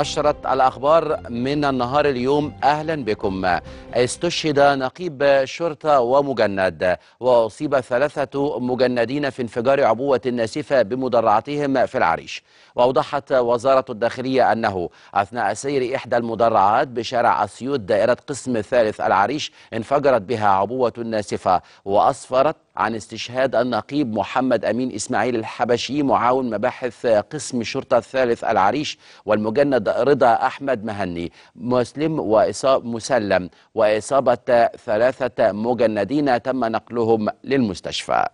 نشرت الأخبار من النهار اليوم أهلا بكم استشهد نقيب شرطة ومجند وأصيب ثلاثة مجندين في انفجار عبوة ناسفة بمدرعتهم في العريش وأوضحت وزارة الداخلية أنه أثناء سير إحدى المدرعات بشارع أسيود دائرة قسم ثالث العريش انفجرت بها عبوة ناسفة وأصفرت عن استشهاد النقيب محمد أمين إسماعيل الحبشي معاون مباحث قسم الشرطة الثالث العريش والمجند رضا أحمد مهني مسلم وإصاب مسلم وإصابة ثلاثة مجندين تم نقلهم للمستشفى